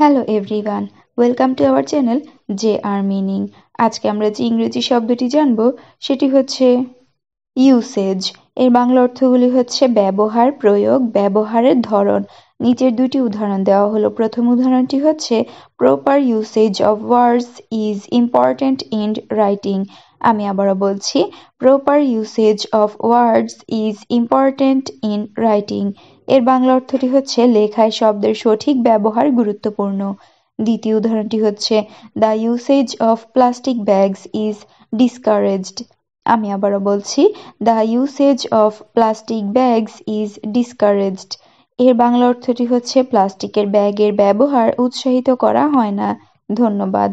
hello everyone welcome to our channel J R meaning আজকে আমরা যে ইংরেজি শব্দটি জানব সেটি হচ্ছে ইউসেজ এর বাংলা অর্থগুলি হচ্ছে ব্যবহার প্রয়োগ ব্যবহারের ধরন নিচের দুটি উদাহরণ দেওয়া হলো প্রথম উদাহরণটি হচ্ছে proper usage of words is important in writing আমি আবারও বলছি proper usage of words is important in writing এর বাংলা অর্থটি হচ্ছে লেখায় শব্দের সঠিক ব্যবহার গুরুত্বপূর্ণ দ্বিতীয় উদাহরণটি হচ্ছে the usage of plastic bags is discouraged আমি আবারও বলছি the usage of plastic bags is discouraged এর বাংলা অর্থটি হচ্ছে প্লাস্টিকের ব্যাগের ব্যবহার উৎসাহিত করা হয় না ধন্যবাদ